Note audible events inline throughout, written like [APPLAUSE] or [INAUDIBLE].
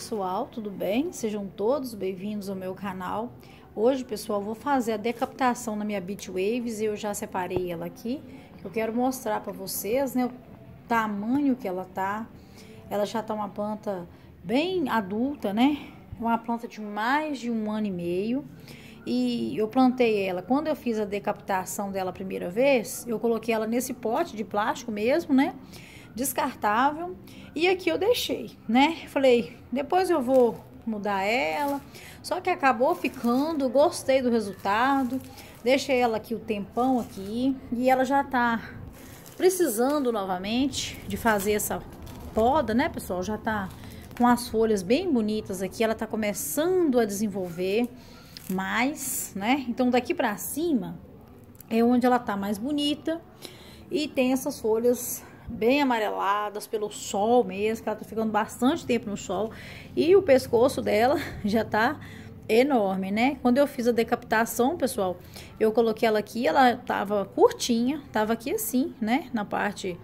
pessoal, tudo bem? Sejam todos bem-vindos ao meu canal. Hoje, pessoal, vou fazer a decapitação na minha Beach Waves e eu já separei ela aqui. Eu quero mostrar para vocês, né, o tamanho que ela tá. Ela já tá uma planta bem adulta, né? É uma planta de mais de um ano e meio. E eu plantei ela. Quando eu fiz a decapitação dela a primeira vez, eu coloquei ela nesse pote de plástico mesmo, né? descartável. E aqui eu deixei, né? Falei, depois eu vou mudar ela. Só que acabou ficando, gostei do resultado. Deixei ela aqui o tempão aqui e ela já tá precisando novamente de fazer essa poda, né, pessoal? Já tá com as folhas bem bonitas aqui, ela tá começando a desenvolver mais, né? Então daqui para cima é onde ela tá mais bonita e tem essas folhas bem amareladas pelo sol mesmo, que ela tá ficando bastante tempo no sol. E o pescoço dela [LAUGHS] já tá enorme, né? Quando eu fiz a decapitação, pessoal, eu coloquei ela aqui, ela tava curtinha, tava aqui assim, né? Na parte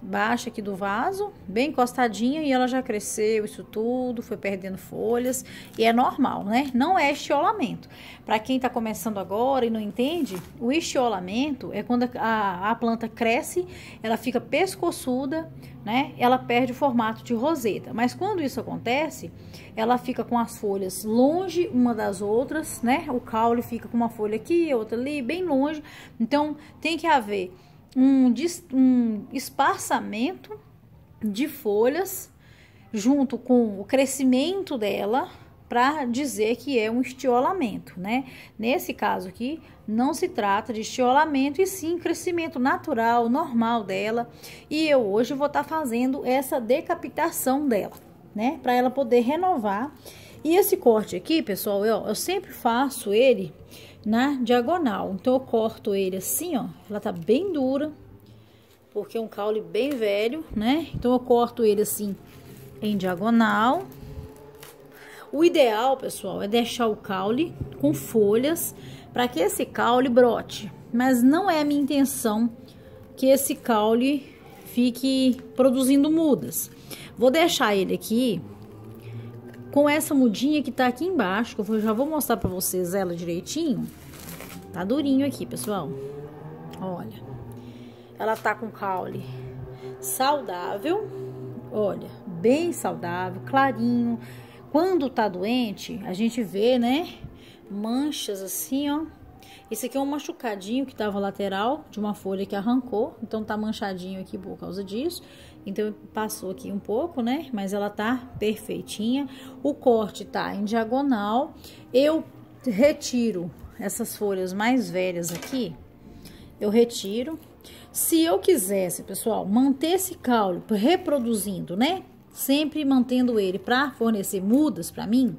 baixa aqui do vaso, bem encostadinha, e ela já cresceu, isso tudo, foi perdendo folhas, e é normal, né? Não é estiolamento. Para quem está começando agora e não entende, o estiolamento é quando a, a planta cresce, ela fica pescoçuda, né? Ela perde o formato de roseta. Mas quando isso acontece, ela fica com as folhas longe uma das outras, né? O caule fica com uma folha aqui, outra ali, bem longe. Então, tem que haver um, um espaçamento de folhas junto com o crescimento dela para dizer que é um estiolamento, né? Nesse caso aqui, não se trata de estiolamento e sim crescimento natural, normal dela. E eu hoje vou estar tá fazendo essa decapitação dela, né? Para ela poder renovar. E esse corte aqui, pessoal, eu, eu sempre faço ele na diagonal. Então, eu corto ele assim, ó. Ela tá bem dura, porque é um caule bem velho, né? Então, eu corto ele assim em diagonal. O ideal, pessoal, é deixar o caule com folhas para que esse caule brote. Mas não é minha intenção que esse caule fique produzindo mudas. Vou deixar ele aqui com essa mudinha que tá aqui embaixo, que eu já vou mostrar pra vocês ela direitinho. Tá durinho aqui, pessoal. Olha. Ela tá com caule saudável, olha, bem saudável, clarinho. Quando tá doente, a gente vê, né? Manchas assim, ó, esse aqui é um machucadinho que estava lateral de uma folha que arrancou, então tá manchadinho aqui por causa disso. Então passou aqui um pouco, né? Mas ela tá perfeitinha. O corte tá em diagonal. Eu retiro essas folhas mais velhas aqui. Eu retiro. Se eu quisesse, pessoal, manter esse caule reproduzindo, né? Sempre mantendo ele para fornecer mudas para mim,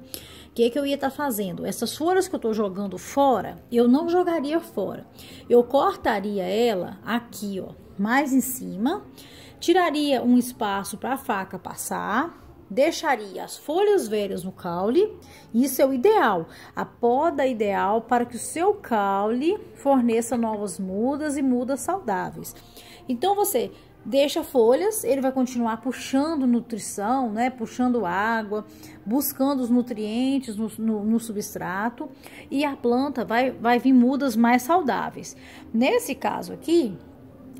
o que, que eu ia estar tá fazendo? Essas folhas que eu estou jogando fora, eu não jogaria fora. Eu cortaria ela aqui, ó, mais em cima, tiraria um espaço para a faca passar, deixaria as folhas velhas no caule, isso é o ideal, a poda ideal para que o seu caule forneça novas mudas e mudas saudáveis. Então você deixa folhas, ele vai continuar puxando nutrição, né? Puxando água, buscando os nutrientes no, no, no, substrato e a planta vai, vai vir mudas mais saudáveis. Nesse caso aqui,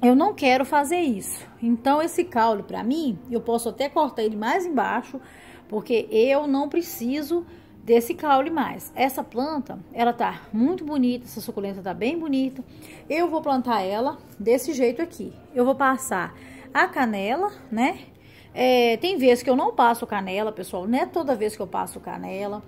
eu não quero fazer isso. Então, esse caule, para mim, eu posso até cortar ele mais embaixo, porque eu não preciso desse caule mais. Essa planta, ela tá muito bonita, essa suculenta tá bem bonita. Eu vou plantar ela desse jeito aqui. Eu vou passar a canela, né? É, tem vezes que eu não passo canela, pessoal, não é toda vez que eu passo canela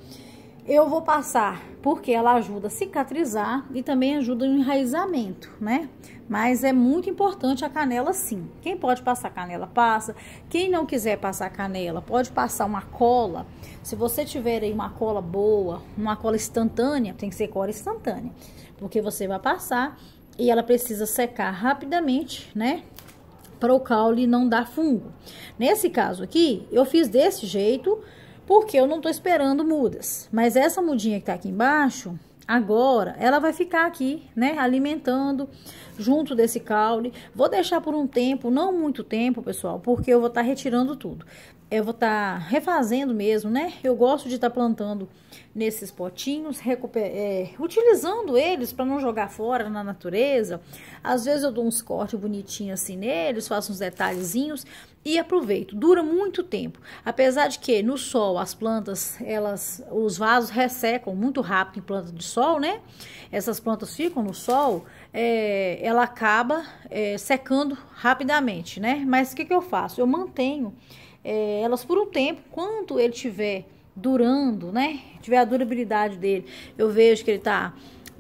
eu vou passar porque ela ajuda a cicatrizar e também ajuda no enraizamento, né? Mas é muito importante a canela sim. Quem pode passar canela, passa. Quem não quiser passar canela, pode passar uma cola. Se você tiver aí uma cola boa, uma cola instantânea, tem que ser cola instantânea, porque você vai passar e ela precisa secar rapidamente, né? Para o caule não dar fungo. Nesse caso aqui, eu fiz desse jeito, porque eu não estou esperando mudas. Mas essa mudinha que está aqui embaixo, agora, ela vai ficar aqui, né, alimentando junto desse caule. Vou deixar por um tempo, não muito tempo, pessoal, porque eu vou estar tá retirando tudo eu vou estar tá refazendo mesmo, né? Eu gosto de estar tá plantando nesses potinhos, é, utilizando eles para não jogar fora na natureza. Às vezes eu dou uns cortes bonitinhos assim neles, faço uns detalhezinhos e aproveito. Dura muito tempo. Apesar de que no sol as plantas, elas, os vasos ressecam muito rápido em planta de sol, né? Essas plantas ficam no sol, é, ela acaba é, secando rapidamente, né? Mas o que, que eu faço? Eu mantenho é, elas por um tempo, quanto ele tiver durando, né? Tiver a durabilidade dele, eu vejo que ele tá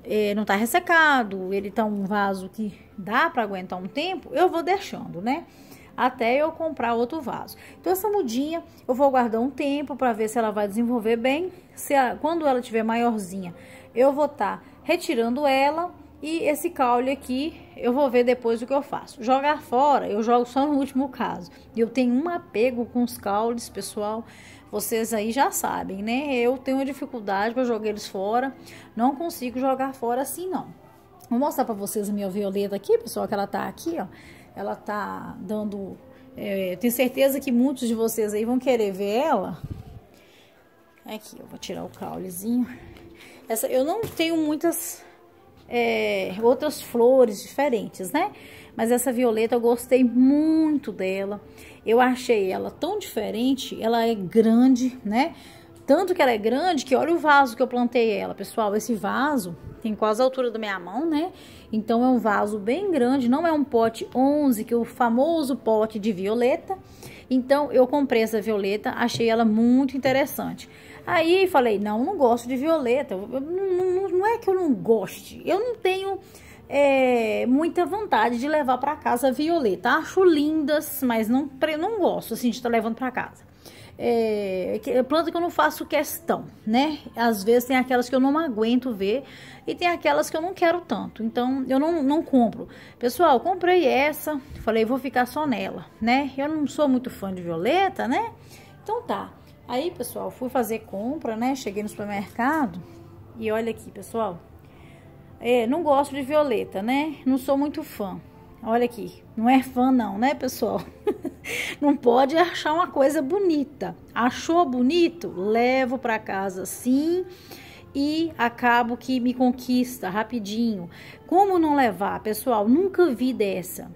é, não tá ressecado, ele tá um vaso que dá para aguentar um tempo, eu vou deixando, né? Até eu comprar outro vaso. Então essa mudinha eu vou guardar um tempo para ver se ela vai desenvolver bem. Se ela, quando ela tiver maiorzinha, eu vou estar tá retirando ela e esse caule aqui, eu vou ver depois o que eu faço. Jogar fora, eu jogo só no último caso. Eu tenho um apego com os caules, pessoal. Vocês aí já sabem, né? Eu tenho uma dificuldade para jogar eles fora. Não consigo jogar fora assim, não. Vou mostrar para vocês a minha violeta aqui, pessoal, que ela tá aqui, ó. Ela tá dando... É, tenho certeza que muitos de vocês aí vão querer ver ela. Aqui, eu vou tirar o caulezinho. Essa, eu não tenho muitas é, outras flores diferentes, né? Mas essa violeta eu gostei muito dela. Eu achei ela tão diferente, ela é grande, né? Tanto que ela é grande que olha o vaso que eu plantei ela, pessoal. Esse vaso tem quase a altura da minha mão, né? Então é um vaso bem grande, não é um pote 11, que é o famoso pote de violeta. Então eu comprei essa violeta, achei ela muito interessante. Aí falei, não, não gosto de violeta. Não, não, não é que eu não goste. Eu não tenho é, muita vontade de levar para casa violeta. Acho lindas, mas não, não gosto assim de estar tá levando para casa. É, é, planta que eu não faço questão, né? Às vezes tem aquelas que eu não aguento ver e tem aquelas que eu não quero tanto. Então, eu não, não compro. Pessoal, comprei essa, falei, vou ficar só nela, né? Eu não sou muito fã de violeta, né? Então tá. Aí, pessoal, fui fazer compra, né? Cheguei no supermercado e olha aqui, pessoal. É, não gosto de violeta, né? Não sou muito fã. Olha aqui, não é fã não, né, pessoal? [LAUGHS] não pode achar uma coisa bonita. Achou bonito? Levo para casa sim e acabo que me conquista rapidinho. Como não levar, pessoal? Nunca vi dessa.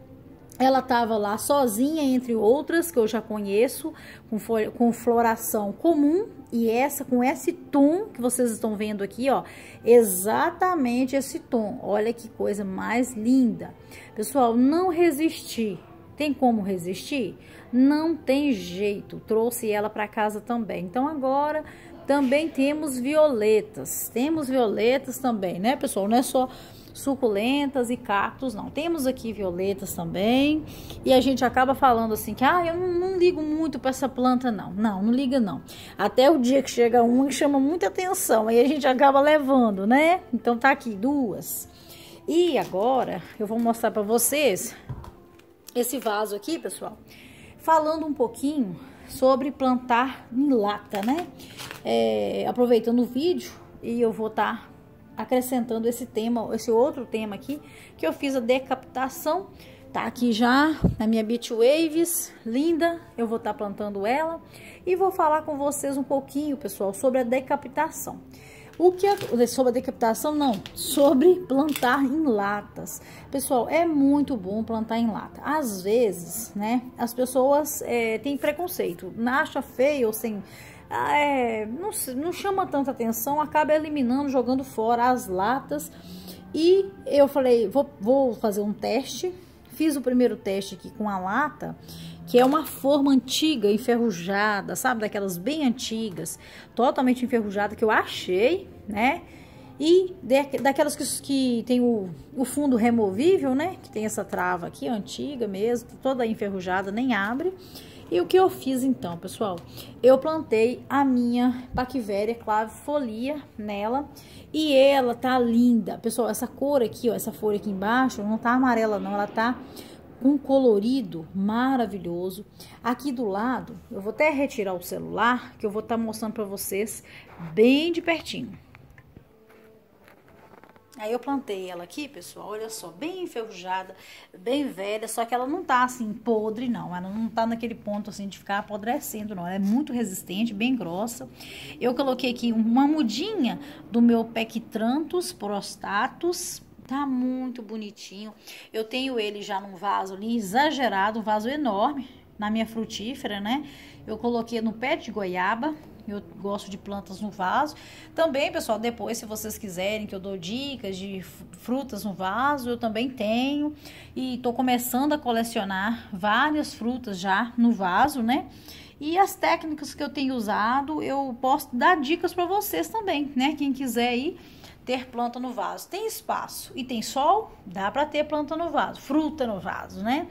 Ela estava lá sozinha, entre outras que eu já conheço, com, com floração comum e essa com esse tom que vocês estão vendo aqui, ó, exatamente esse tom. Olha que coisa mais linda. Pessoal, não resisti. Tem como resistir? Não tem jeito. Trouxe ela para casa também. Então agora também temos violetas. Temos violetas também, né, pessoal? Não é só suculentas e cactos, não. Temos aqui violetas também. E a gente acaba falando assim que, ah, eu não, não ligo muito para essa planta, não. Não, não liga, não. Até o dia que chega um e chama muita atenção, aí a gente acaba levando, né? Então tá aqui duas. E agora eu vou mostrar para vocês esse vaso aqui, pessoal, falando um pouquinho sobre plantar em lata, né? É, aproveitando o vídeo, e eu vou estar tá acrescentando esse tema, esse outro tema aqui, que eu fiz a decapitação. Tá aqui já na minha Beach Waves, linda, eu vou estar tá plantando ela. E vou falar com vocês um pouquinho, pessoal, sobre a decapitação. O que é sobre a decapitação? Não, sobre plantar em latas. Pessoal, é muito bom plantar em lata. Às vezes, né, as pessoas é, têm preconceito, acha feio ou sem ah, é, não, não chama tanta atenção, acaba eliminando, jogando fora as latas. E eu falei, vou, vou fazer um teste. Fiz o primeiro teste aqui com a lata que é uma forma antiga, enferrujada, sabe? Daquelas bem antigas, totalmente enferrujada, que eu achei, né? E daquelas que, que tem o, o, fundo removível, né? Que tem essa trava aqui, antiga mesmo, toda enferrujada, nem abre. E o que eu fiz então, pessoal? Eu plantei a minha Paquiveria folia nela e ela tá linda. Pessoal, essa cor aqui, ó, essa folha aqui embaixo não tá amarela não, ela tá um colorido maravilhoso. Aqui do lado, eu vou até retirar o celular, que eu vou estar tá mostrando para vocês bem de pertinho. Aí eu plantei ela aqui, pessoal, olha só, bem enferrujada, bem velha, só que ela não tá assim podre não, ela não tá naquele ponto assim de ficar apodrecendo não, ela é muito resistente, bem grossa. Eu coloquei aqui uma mudinha do meu Pectrantus prostatus, tá muito bonitinho. Eu tenho ele já num vaso ali exagerado, um vaso enorme, na minha frutífera, né? Eu coloquei no pé de goiaba, eu gosto de plantas no vaso. Também, pessoal, depois, se vocês quiserem que eu dou dicas de frutas no vaso, eu também tenho. E estou começando a colecionar várias frutas já no vaso, né? E as técnicas que eu tenho usado, eu posso dar dicas para vocês também, né? Quem quiser aí ter planta no vaso. Tem espaço e tem sol, dá para ter planta no vaso, fruta no vaso, né?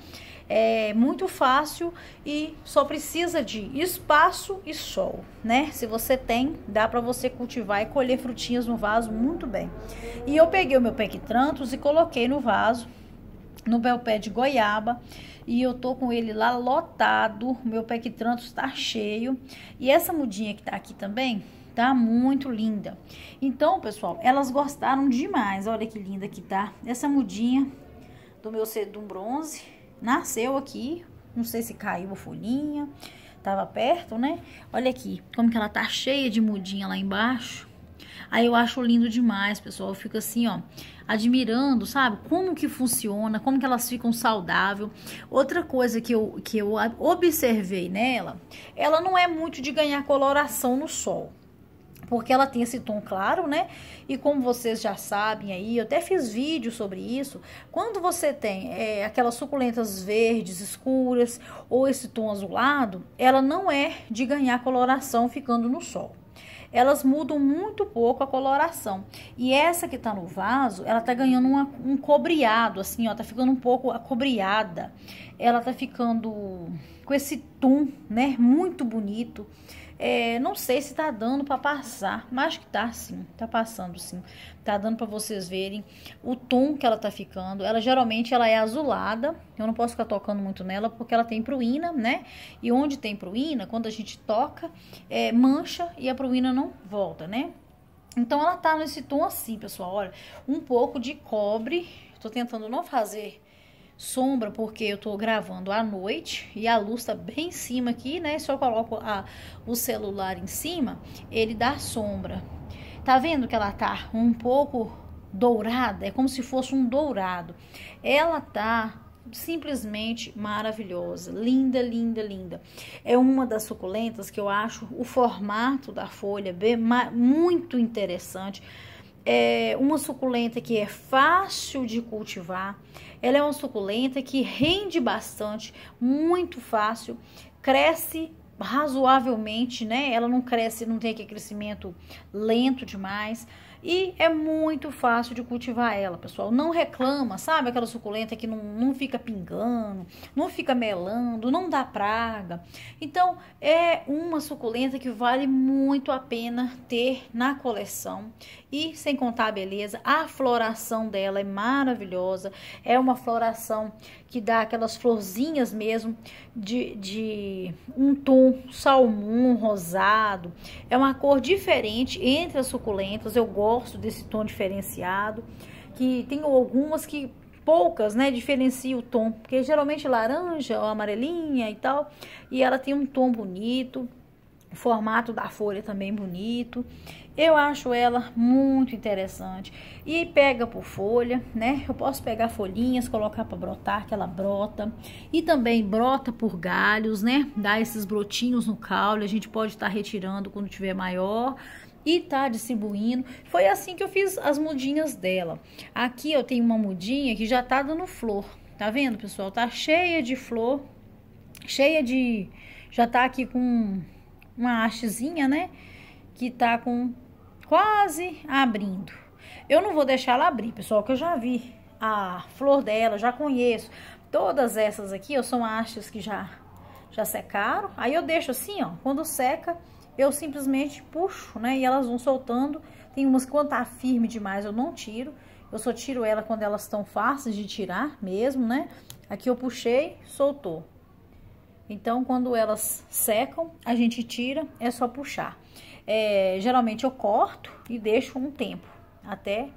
É muito fácil e só precisa de espaço e sol, né? Se você tem, dá para você cultivar e colher frutinhas no vaso muito bem. E eu peguei o meu pectrantus e coloquei no vaso, no meu pé de goiaba e eu tô com ele lá lotado, meu Pectranto está cheio. E essa mudinha que tá aqui também, tá muito linda. Então, pessoal, elas gostaram demais. Olha que linda que tá. Essa mudinha do meu sedum bronze nasceu aqui. Não sei se caiu a folhinha, tava perto, né? Olha aqui, como que ela tá cheia de mudinha lá embaixo. Aí eu acho lindo demais, pessoal. Eu fico assim, ó, admirando, sabe? Como que funciona, como que elas ficam saudável. Outra coisa que eu, que eu observei nela, ela não é muito de ganhar coloração no sol porque ela tem esse tom claro, né? E como vocês já sabem aí, eu até fiz vídeo sobre isso. Quando você tem é, aquelas suculentas verdes escuras ou esse tom azulado, ela não é de ganhar coloração ficando no sol. Elas mudam muito pouco a coloração. E essa que tá no vaso, ela tá ganhando uma, um cobreado, assim, ó, tá ficando um pouco acobreada. Ela tá ficando com esse tom, né, muito bonito. É, não sei se tá dando para passar, mas que tá sim, tá passando sim. Tá dando para vocês verem o tom que ela tá ficando. Ela geralmente ela é azulada. Eu não posso ficar tocando muito nela porque ela tem pruína, né? E onde tem pruína, quando a gente toca, é, mancha e a pruína não volta, né? Então ela tá nesse tom assim, pessoal. Olha, um pouco de cobre. Tô tentando não fazer sombra porque eu tô gravando à noite e a luz tá bem em cima aqui, né? Só coloco a, o celular em cima, ele dá sombra. Tá vendo que ela tá um pouco dourada? É como se fosse um dourado. Ela tá simplesmente maravilhosa, linda, linda, linda. É uma das suculentas que eu acho o formato da folha bem, muito interessante é uma suculenta que é fácil de cultivar, ela é uma suculenta que rende bastante, muito fácil, cresce razoavelmente, né? Ela não cresce, não tem aquele crescimento lento demais e é muito fácil de cultivar ela, pessoal. Não reclama, sabe? Aquela suculenta que não, não fica pingando, não fica melando, não dá praga. Então, é uma suculenta que vale muito a pena ter na coleção e sem contar a beleza, a floração dela é maravilhosa. É uma floração que dá aquelas florzinhas mesmo de, de um tom salmão, rosado. É uma cor diferente entre as suculentas. Eu gosto desse tom diferenciado. Que tem algumas que poucas, né, diferencia o tom, porque geralmente laranja ou amarelinha e tal, e ela tem um tom bonito, o formato da folha também bonito. Eu acho ela muito interessante. E pega por folha, né? Eu posso pegar folhinhas, colocar para brotar, que ela brota. E também brota por galhos, né? Dá esses brotinhos no caule. A gente pode estar tá retirando quando tiver maior e tá distribuindo. Foi assim que eu fiz as mudinhas dela. Aqui eu tenho uma mudinha que já tá dando flor. Tá vendo, pessoal? Tá cheia de flor, cheia de... Já tá aqui com uma hastezinha, né? Que tá com quase abrindo. Eu não vou deixar ela abrir, pessoal, que eu já vi a flor dela, já conheço. Todas essas aqui, eu são hastes que já, já secaram. Aí eu deixo assim, ó, quando seca, eu simplesmente puxo, né, e elas vão soltando. Tem umas que quando tá firme demais eu não tiro. Eu só tiro ela quando elas estão fáceis de tirar mesmo, né? Aqui eu puxei, soltou. Então, quando elas secam, a gente tira, é só puxar. É, geralmente eu corto e deixo um tempo até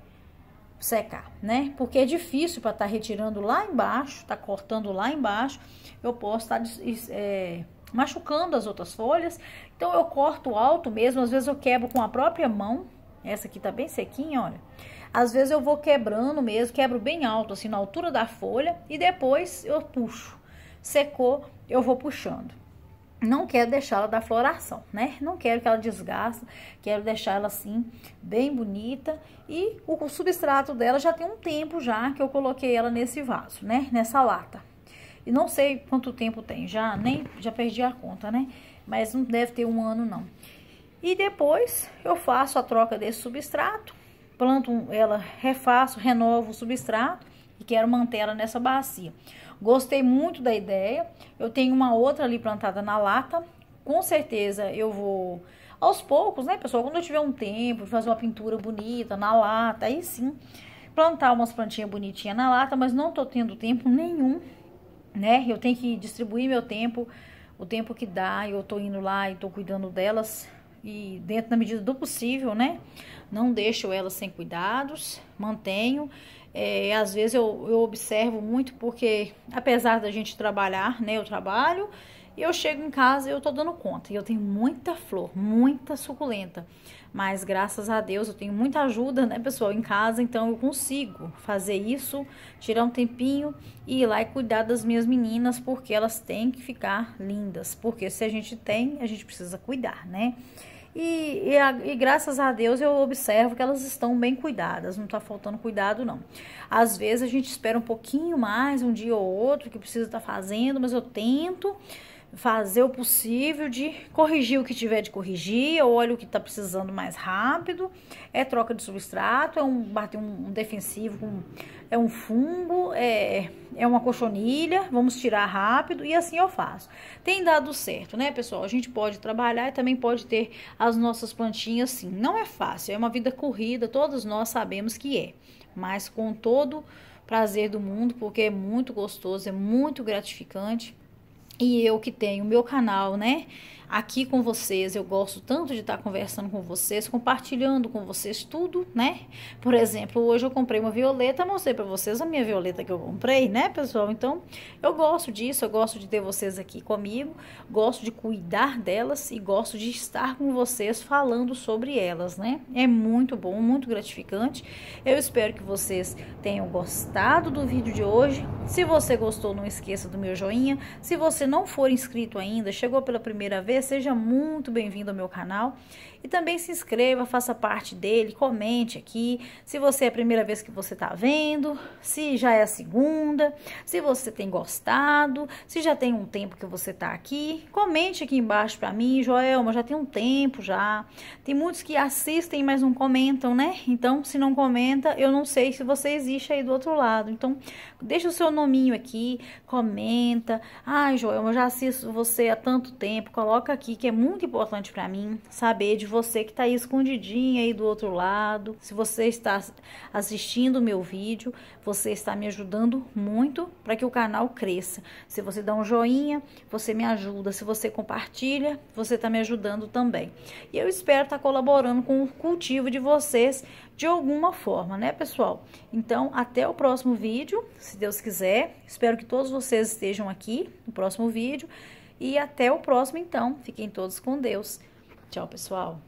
secar, né? Porque é difícil para estar tá retirando lá embaixo, tá cortando lá embaixo, eu posso estar tá, é, machucando as outras folhas. Então eu corto alto mesmo, às vezes eu quebro com a própria mão. Essa aqui tá bem sequinha, olha. Às vezes eu vou quebrando mesmo, quebro bem alto, assim, na altura da folha, e depois eu puxo. Secou, eu vou puxando não quero deixá-la da floração, né? Não quero que ela desgaste, quero deixar ela assim, bem bonita. E o substrato dela já tem um tempo já que eu coloquei ela nesse vaso, né? Nessa lata. E não sei quanto tempo tem, já nem já perdi a conta, né? Mas não deve ter um ano, não. E depois eu faço a troca desse substrato, planto ela, refaço, renovo o substrato e quero manter ela nessa bacia. Gostei muito da ideia. Eu tenho uma outra ali plantada na lata. Com certeza eu vou aos poucos, né, pessoal? Quando eu tiver um tempo de fazer uma pintura bonita na lata, aí sim plantar umas plantinhas bonitinhas na lata, mas não tô tendo tempo nenhum, né? Eu tenho que distribuir meu tempo, o tempo que dá, eu tô indo lá e tô cuidando delas e dentro da medida do possível, né? Não deixo elas sem cuidados, mantenho. É, às vezes eu, eu observo muito porque, apesar da gente trabalhar, né, eu trabalho, e eu chego em casa e eu tô dando conta. E eu tenho muita flor, muita suculenta. Mas graças a Deus eu tenho muita ajuda, né, pessoal, em casa, então eu consigo fazer isso, tirar um tempinho e ir lá e cuidar das minhas meninas, porque elas têm que ficar lindas. Porque se a gente tem, a gente precisa cuidar, né? E, e, a, e, graças a Deus eu observo que elas estão bem cuidadas, não está faltando cuidado não. Às vezes a gente espera um pouquinho mais, um dia ou outro, que precisa estar tá fazendo, mas eu tento fazer o possível de corrigir o que tiver de corrigir, eu olho o que está precisando mais rápido, é troca de substrato, é um bater um, defensivo com um, é um fungo, é, é uma cochonilha, vamos tirar rápido e assim eu faço. Tem dado certo, né, pessoal? A gente pode trabalhar e também pode ter as nossas plantinhas assim. Não é fácil, é uma vida corrida, todos nós sabemos que é, mas com todo prazer do mundo, porque é muito gostoso, é muito gratificante. E eu que tenho o meu canal, né? aqui com vocês. Eu gosto tanto de estar conversando com vocês, compartilhando com vocês tudo, né? Por exemplo, hoje eu comprei uma violeta, mostrei para vocês a minha violeta que eu comprei, né, pessoal? Então, eu gosto disso, eu gosto de ter vocês aqui comigo, gosto de cuidar delas e gosto de estar com vocês falando sobre elas, né? É muito bom, muito gratificante. Eu espero que vocês tenham gostado do vídeo de hoje. Se você gostou, não esqueça do meu joinha. Se você não for inscrito ainda, chegou pela primeira vez, seja muito bem-vindo ao meu canal e também se inscreva, faça parte dele, comente aqui se você é a primeira vez que você está vendo, se já é a segunda, se você tem gostado, se já tem um tempo que você está aqui, comente aqui embaixo para mim, Joelma, já tem um tempo já, tem muitos que assistem, mas não comentam, né? Então, se não comenta, eu não sei se você existe aí do outro lado, então deixa o seu nominho aqui, comenta, ai Joelma, eu já assisto você há tanto tempo, coloca Coloca aqui que é muito importante para mim saber de você que tá aí escondidinha aí do outro lado. Se você está assistindo o meu vídeo, você está me ajudando muito para que o canal cresça. Se você dá um joinha, você me ajuda. Se você compartilha, você está me ajudando também. E eu espero estar tá colaborando com o cultivo de vocês de alguma forma, né, pessoal? Então, até o próximo vídeo, se Deus quiser. Espero que todos vocês estejam aqui no próximo vídeo. E até o próximo, então. Fiquem todos com Deus. Tchau, pessoal.